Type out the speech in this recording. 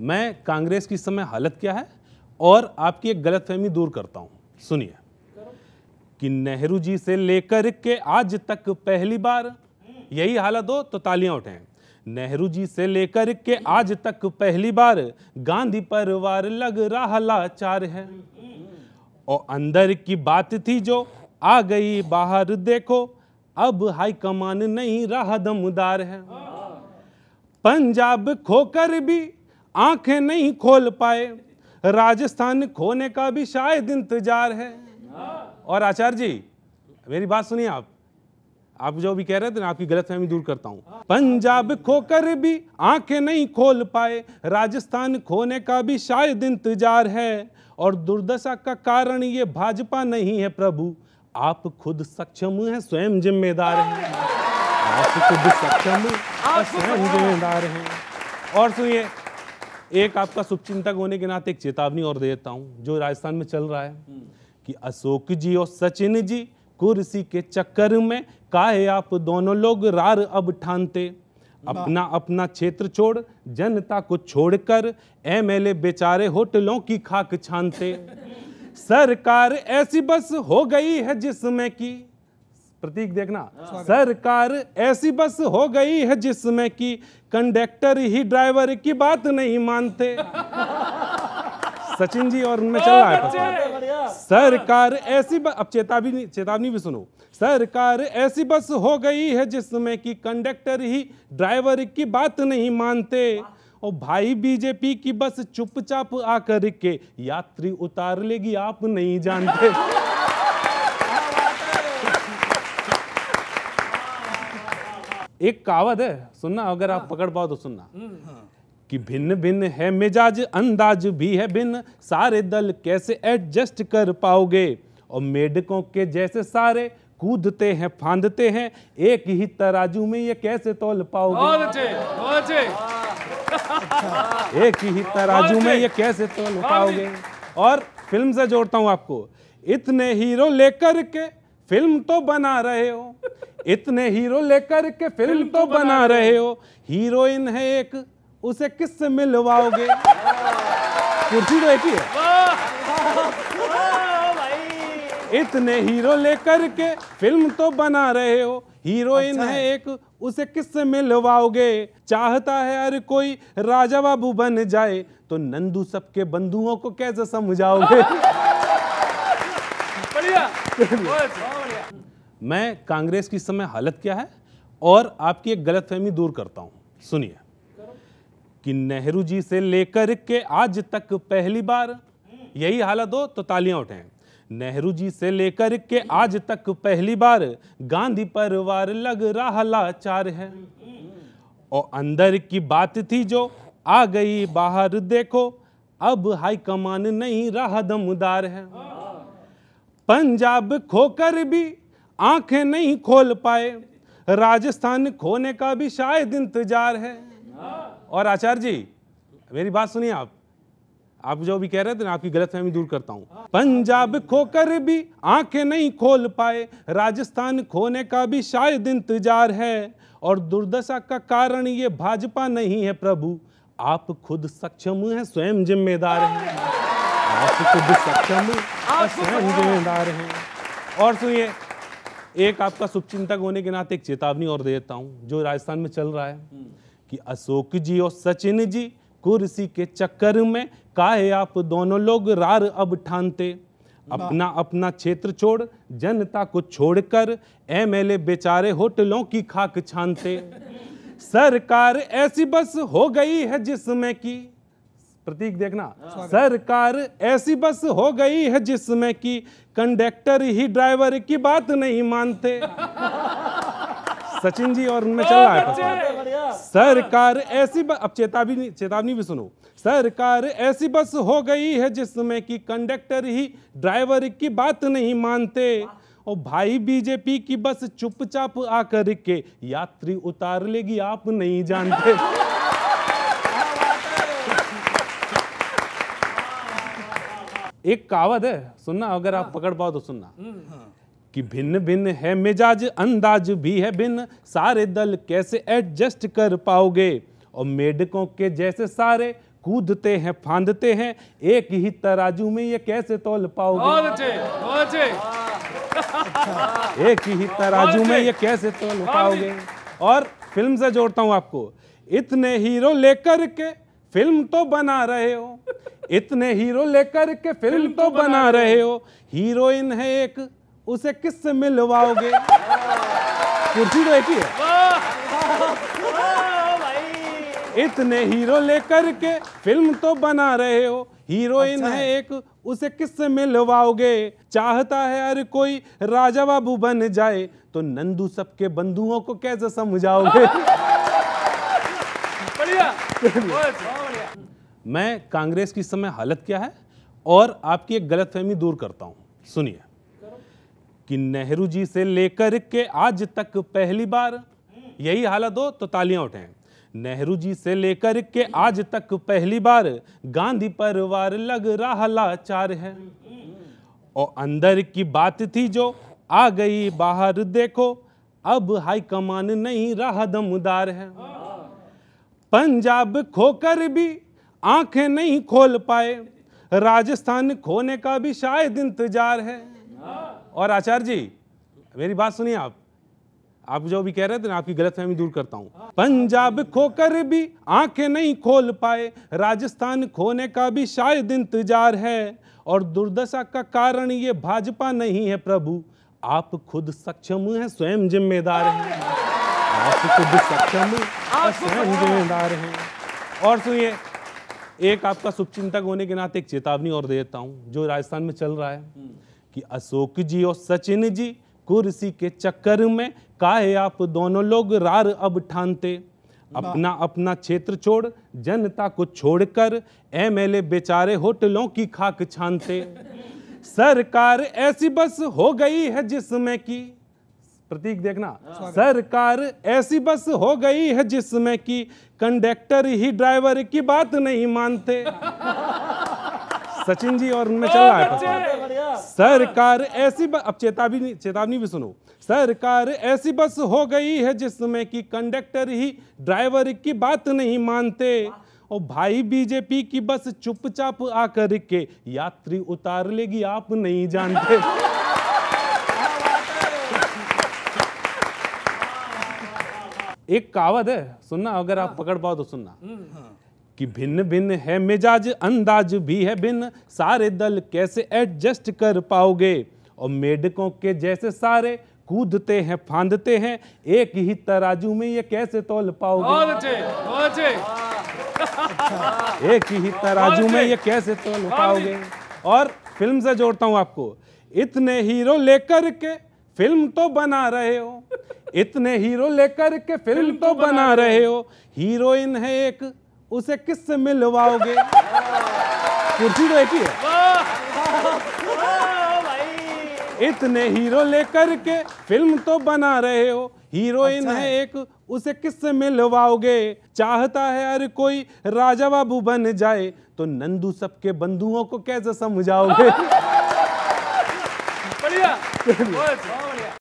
मैं कांग्रेस की समय हालत क्या है और आपकी एक गलत फहमी दूर करता हूं सुनिए कि नेहरू जी से लेकर के आज तक पहली बार यही हालत हो तो तालियां उठें नेहरू जी से लेकर के आज तक पहली बार गांधी परिवार लग रहा लाचार है और अंदर की बात थी जो आ गई बाहर देखो अब हाई कमान नहीं रहा दमदार है पंजाब खोकर भी आंखें नहीं खोल पाए राजस्थान खोने का भी शायद इंतजार है और आचार्य जी मेरी बात सुनिए आप आप जो भी कह रहे थे ना आपकी गलतफहमी दूर करता हूं पंजाब खोकर भी आंखें नहीं खोल पाए राजस्थान खोने का भी शायद इंतजार है और दुर्दशा का कारण ये भाजपा नहीं है प्रभु आप खुद सक्षम हैं स्वयं जिम्मेदार हैं आप खुद सक्षम स्वयं जिम्मेदार हैं और सुनिए एक आपका शुभचिंतक होने के नाते एक चेतावनी और देता हूँ जो राजस्थान में चल रहा है कि अशोक जी और सचिन जी कुर्सी के चक्कर में काहे आप दोनों लोग रार अब ठानते अपना अपना क्षेत्र छोड़ जनता को छोड़कर एमएलए बेचारे होटलों की खाक छानते सरकार ऐसी बस हो गई है जिसमें की प्रतीक देखना हाँ। सरकार ऐसी बस हो गई है जिसमें कि कंडक्टर ही ड्राइवर की बात नहीं मानते सचिन जी और उनमें चल रहा है सरकार ऐसी बस अब चेतावनी चेतावनी भी सुनो सरकार ऐसी बस हो गई है जिसमें कि कंडक्टर ही ड्राइवर की बात नहीं मानते और भाई बीजेपी की बस चुपचाप आकर के यात्री उतार लेगी आप नहीं जानते एक कावत है सुनना अगर आप हाँ। पकड़ पाओ तो सुनना हम्म। हाँ। कि भिन्न भिन्न है मिजाज अंदाज भी है भिन्न सारे दल कैसे एडजस्ट कर पाओगे और मेडकों के जैसे सारे कूदते हैं फांदते हैं एक ही तराजू में ये कैसे तोल पाओगे बहुत अच्छे बहुत अच्छे एक ही तराजू में ये कैसे तोल हाँ पाओगे और फिल्म से जोड़ता हूं आपको इतने हीरो लेकर के फिल्म तो बना रहे हो इतने हीरो लेकर के फिल्म, फिल्म तो, तो बना, बना रहे हो हीरोइन है एक उसे किससे मिलवाओगे कुर्सी तो एक ही है इतने हीरो लेकर के फिल्म तो बना रहे हो हीरोइन अच्छा है।, है एक उसे किससे मिलवाओगे चाहता है अरे कोई राजा बाबू बन जाए तो नंदू सबके बंधुओं को कैसे समझाओगे मैं कांग्रेस की समय हालत क्या है और आपकी एक गलतफहमी दूर करता हूँ सुनिए कि नेहरू जी से लेकर के आज तक पहली बार यही हालत हो तो तालियां उठें नेहरू जी से लेकर के आज तक पहली बार गांधी परिवार लग रहा लाचार है और अंदर की बात थी जो आ गई बाहर देखो अब हाई कमान नहीं रहा दमदार है पंजाब खोकर भी आंखें नहीं खोल पाए राजस्थान खोने का भी शायद इंतजार है और आचार्य जी मेरी बात सुनिए आप आप जो भी कह रहे थे ना आपकी गलतफहमी दूर करता हूँ पंजाब खोकर भी आंखें नहीं खोल पाए राजस्थान खोने का भी शायद इंतजार है और दुर्दशा का कारण ये भाजपा नहीं है प्रभु आप खुद सक्षम हैं स्वयं जिम्मेदार हैं आप खुद सक्षम हैं और सुनिए एक आपका शुभचिंतक होने के नाते एक चेतावनी और देता हूँ जो राजस्थान में चल रहा है कि अशोक जी और सचिन जी कुर्सी के चक्कर में काहे आप दोनों लोग रार अब ठानते अपना अपना क्षेत्र छोड़ जनता को छोड़कर एमएलए बेचारे होटलों की खाक छानते सरकार ऐसी बस हो गई है जिसमें की प्रतीक देखना हाँ। सरकार ऐसी बस हो गई है जिसमें कि कंडक्टर ही ड्राइवर की बात नहीं मानते सचिन जी और उनमें चल रहा है सरकार ऐसी अब चेतावनी चेतावनी भी सुनो सरकार ऐसी बस हो गई है जिसमें कि कंडक्टर ही ड्राइवर की बात नहीं मानते और भाई बीजेपी की बस चुपचाप आकर के यात्री उतार लेगी आप नहीं जानते एक कहावत है सुनना अगर आप हाँ। पकड़ पाओ तो सुनना हम्म। हाँ। कि भिन्न भिन्न है मिजाज अंदाज भी है भिन्न सारे दल कैसे एडजस्ट कर पाओगे और मेढकों के जैसे सारे कूदते हैं फांदते हैं एक ही तराजू में ये कैसे तोल पाओगे एक ही तराजू में ये कैसे तोल पाओगे और फिल्म से जोड़ता हूं आपको इतने हीरो लेकर के फिल्म तो बना रहे हो इतने हीरो लेकर के फिल्म, तो, तो बना, रहे हो हीरोइन है एक उसे किससे मिलवाओगे कुर्सी तो एक ही है इतने हीरो लेकर के फिल्म तो बना रहे हो हीरोइन अच्छा है एक उसे किससे मिलवाओगे चाहता है अरे कोई राजा बाबू बन जाए तो नंदू सबके बंधुओं को कैसे समझाओगे बढ़िया मैं कांग्रेस की समय हालत क्या है और आपकी एक गलतफहमी दूर करता हूं सुनिए कि नेहरू जी से लेकर के आज तक पहली बार यही हालत हो तो तालियां उठें नेहरू जी से लेकर के आज तक पहली बार गांधी परिवार लग रहा लाचार है और अंदर की बात थी जो आ गई बाहर देखो अब हाई कमान नहीं रहा दमदार है पंजाब खोकर भी आंखें नहीं खोल पाए राजस्थान खोने का भी शायद इंतजार है और आचार्य जी मेरी बात सुनिए आप आप जो भी कह रहे थे ना आपकी गलतफहमी दूर करता हूँ पंजाब खोकर भी आंखें नहीं खोल पाए राजस्थान खोने का भी शायद इंतजार है और दुर्दशा का कारण ये भाजपा नहीं है प्रभु आप खुद सक्षम हैं स्वयं जिम्मेदार हैं आप खुद सक्षम स्वयं जिम्मेदार हैं और सुनिए एक आपका शुभचिंतक होने के नाते एक चेतावनी और देता हूँ जो राजस्थान में चल रहा है कि अशोक जी और सचिन जी कुर्सी के चक्कर में काहे आप दोनों लोग रार अब ठानते अपना अपना क्षेत्र छोड़ जनता को छोड़कर एमएलए बेचारे होटलों की खाक छानते सरकार ऐसी बस हो गई है जिसमें की प्रतीक देखना हाँ। अच्छा। सरकार ऐसी बस हो गई है जिसमें कि कंडक्टर ही ड्राइवर की बात नहीं मानते सचिन जी और उनमें चल रहा है हाँ। सरकार ऐसी बस अब चेतावनी चेतावनी भी सुनो सरकार ऐसी बस हो गई है जिसमें कि कंडक्टर ही ड्राइवर की बात नहीं मानते और भाई बीजेपी की बस चुपचाप आकर के यात्री उतार लेगी आप नहीं जानते एक कहावत है सुनना अगर आप हाँ। पकड़ पाओ तो सुनना हम्म। हाँ। कि भिन्न भिन्न है मिजाज अंदाज भी है भिन्न सारे दल कैसे एडजस्ट कर पाओगे और मेढकों के जैसे सारे कूदते हैं फांदते हैं एक ही तराजू में ये कैसे तोल पाओगे बहुत अच्छे बहुत अच्छे एक ही तराजू में ये कैसे तोल पाओगे और फिल्म से जोड़ता हूं आपको इतने हीरो लेकर के फिल्म तो बना रहे हो इतने हीरो लेकर के फिल्म, फिल्म तो, तो बना, बना रहे हो हीरोइन है एक उसे किससे मिलवाओगे कुर्सी तो एक ही है इतने हीरो लेकर के फिल्म तो बना रहे हो हीरोइन अच्छा है।, है एक उसे किससे मिलवाओगे चाहता है अरे कोई राजा बाबू बन जाए तो नंदू सबके बंधुओं को कैसे समझाओगे बढ़िया